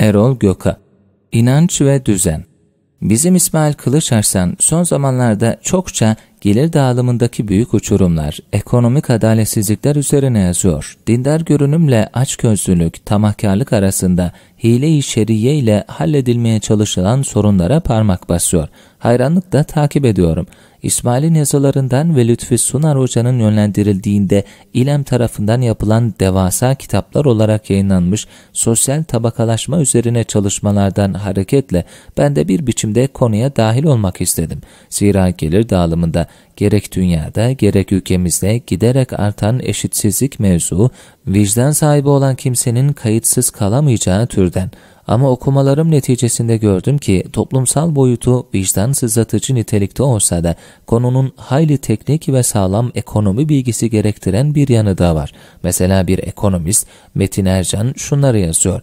Erol Göka İnanç ve Düzen Bizim İsmail Kılıçarslan son zamanlarda çokça gelir dağılımındaki büyük uçurumlar, ekonomik adaletsizlikler üzerine yazıyor. Dindar görünümle açgözlülük, tamahkarlık arasında hile-i şeriye ile halledilmeye çalışılan sorunlara parmak basıyor. Hayranlıkla takip ediyorum. İsmail'in yazılarından ve Lütfi Sunar Hoca'nın yönlendirildiğinde İLEM tarafından yapılan devasa kitaplar olarak yayınlanmış sosyal tabakalaşma üzerine çalışmalardan hareketle ben de bir biçimde konuya dahil olmak istedim. Zira gelir dağılımında gerek dünyada gerek ülkemizde giderek artan eşitsizlik mevzu, vicdan sahibi olan kimsenin kayıtsız kalamayacağı türden. Ama okumalarım neticesinde gördüm ki toplumsal boyutu vicdan sızlatıcı nitelikte olsa da konunun hayli teknik ve sağlam ekonomi bilgisi gerektiren bir yanı da var. Mesela bir ekonomist Metin Ercan şunları yazıyor.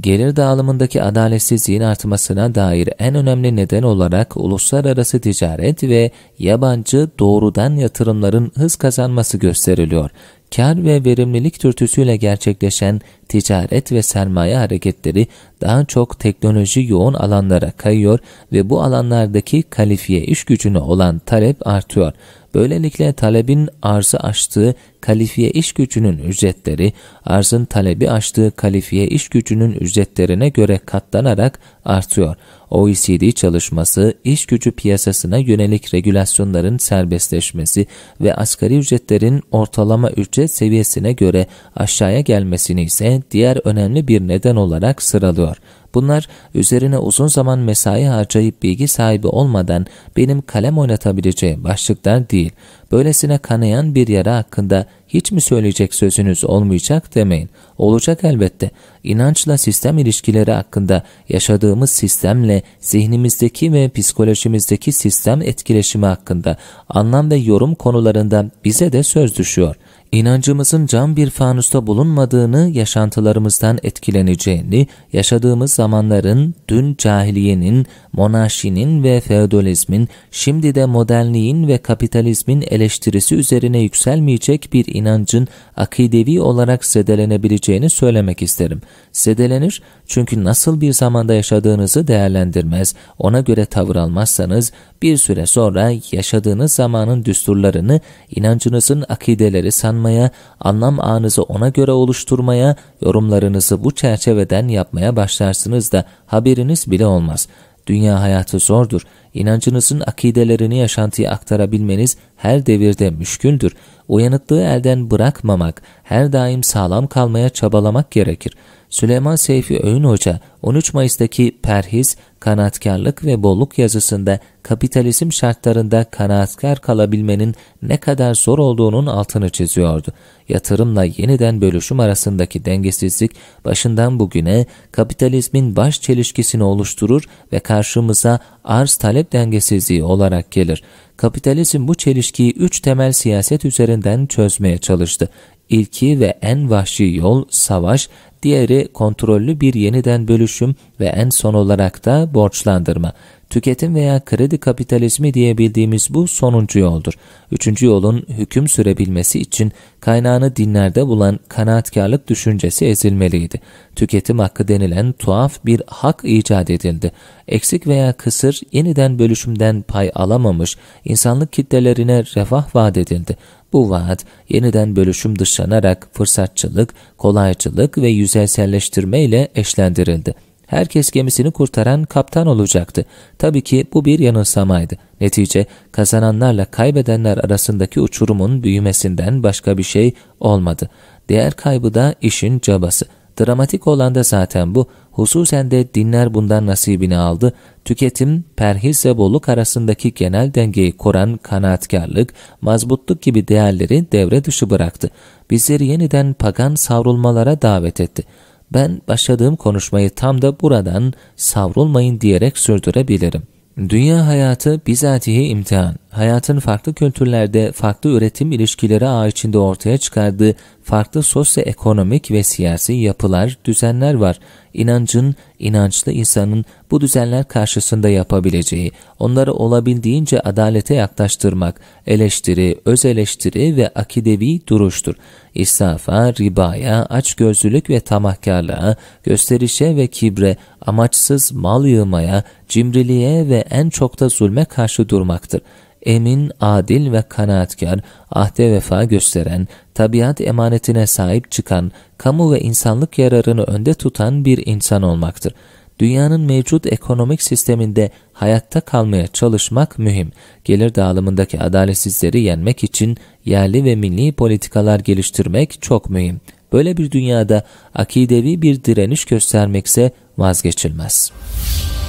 Gelir dağılımındaki adaletsizliğin artmasına dair en önemli neden olarak uluslararası ticaret ve yabancı doğrudan yatırımların hız kazanması gösteriliyor. Kar ve verimlilik dürtüsüyle gerçekleşen ticaret ve sermaye hareketleri daha çok teknoloji yoğun alanlara kayıyor ve bu alanlardaki kalifiye iş gücüne olan talep artıyor. Böylelikle talebin arzı aştığı kalifiye iş gücünün ücretleri, arzın talebi aştığı kalifiye iş gücünün ücretlerine göre katlanarak artıyor. OECD çalışması, iş gücü piyasasına yönelik regülasyonların serbestleşmesi ve asgari ücretlerin ortalama ücret seviyesine göre aşağıya gelmesini ise diğer önemli bir neden olarak sıralıyor. Bunlar üzerine uzun zaman mesai harcayıp bilgi sahibi olmadan benim kalem oynatabileceğim başlıklar değil. Böylesine kanayan bir yara hakkında hiç mi söyleyecek sözünüz olmayacak demeyin. Olacak elbette. İnançla sistem ilişkileri hakkında yaşadığımız sistemle zihnimizdeki ve psikolojimizdeki sistem etkileşimi hakkında anlam ve yorum konularında bize de söz düşüyor inancımızın cam bir fanusta bulunmadığını, yaşantılarımızdan etkileneceğini, yaşadığımız zamanların dün cahiliyenin, monarşinin ve feodalizmin, şimdi de modernliğin ve kapitalizmin eleştirisi üzerine yükselmeyecek bir inancın akidevi olarak sedelenebileceğini söylemek isterim. Sedelenir çünkü nasıl bir zamanda yaşadığınızı değerlendirmez, ona göre tavır almazsanız bir süre sonra yaşadığınız zamanın düsturlarını, inancınızın akideleri sanmazsınız kullanmaya, anlam ağınızı ona göre oluşturmaya, yorumlarınızı bu çerçeveden yapmaya başlarsınız da haberiniz bile olmaz. Dünya hayatı zordur inancınızın akidelerini yaşantıya aktarabilmeniz her devirde müşküldür. Uyanıklığı elden bırakmamak, her daim sağlam kalmaya çabalamak gerekir. Süleyman Seyfi Öğün Hoca 13 Mayıs'taki Perhiz, Kanaatkarlık ve Bolluk yazısında kapitalizm şartlarında kanaatkar kalabilmenin ne kadar zor olduğunun altını çiziyordu. Yatırımla yeniden bölüşüm arasındaki dengesizlik başından bugüne kapitalizmin baş çelişkisini oluşturur ve karşımıza arz talep kuvvet dengesizliği olarak gelir. Kapitalizm bu çelişkiyi üç temel siyaset üzerinden çözmeye çalıştı. İlki ve en vahşi yol savaş, diğeri kontrollü bir yeniden bölüşüm, ve en son olarak da borçlandırma. Tüketim veya kredi kapitalizmi diyebildiğimiz bu sonuncu yoldur. Üçüncü yolun hüküm sürebilmesi için kaynağını dinlerde bulan kanaatkarlık düşüncesi ezilmeliydi. Tüketim hakkı denilen tuhaf bir hak icat edildi. Eksik veya kısır, yeniden bölüşümden pay alamamış, insanlık kitlelerine refah vaat edildi. Bu vaat yeniden bölüşüm dışlanarak fırsatçılık, kolaycılık ve yüzeyselleştirme ile eşlendirildi herkes gemisini kurtaran kaptan olacaktı. Tabii ki bu bir yanılsamaydı. Netice kazananlarla kaybedenler arasındaki uçurumun büyümesinden başka bir şey olmadı. Değer kaybı da işin cabası. Dramatik olan da zaten bu. Hususen de dinler bundan nasibini aldı. Tüketim, perhiz ve bolluk arasındaki genel dengeyi koran kanaatkarlık, mazbutluk gibi değerleri devre dışı bıraktı. Bizleri yeniden pagan savrulmalara davet etti.'' ben başladığım konuşmayı tam da buradan savrulmayın diyerek sürdürebilirim. Dünya hayatı bizatihi imtihan hayatın farklı kültürlerde farklı üretim ilişkileri ağı içinde ortaya çıkardığı farklı sosyoekonomik ve siyasi yapılar, düzenler var. İnancın, inançlı insanın bu düzenler karşısında yapabileceği, onları olabildiğince adalete yaklaştırmak, eleştiri, öz eleştiri ve akidevi duruştur. İsrafa, ribaya, açgözlülük ve tamahkarlığa, gösterişe ve kibre, amaçsız mal yığmaya, cimriliğe ve en çok da zulme karşı durmaktır.'' emin, adil ve kanaatkar, ahde vefa gösteren, tabiat emanetine sahip çıkan, kamu ve insanlık yararını önde tutan bir insan olmaktır. Dünyanın mevcut ekonomik sisteminde hayatta kalmaya çalışmak mühim. Gelir dağılımındaki adaletsizleri yenmek için yerli ve milli politikalar geliştirmek çok mühim. Böyle bir dünyada akidevi bir direniş göstermekse vazgeçilmez.''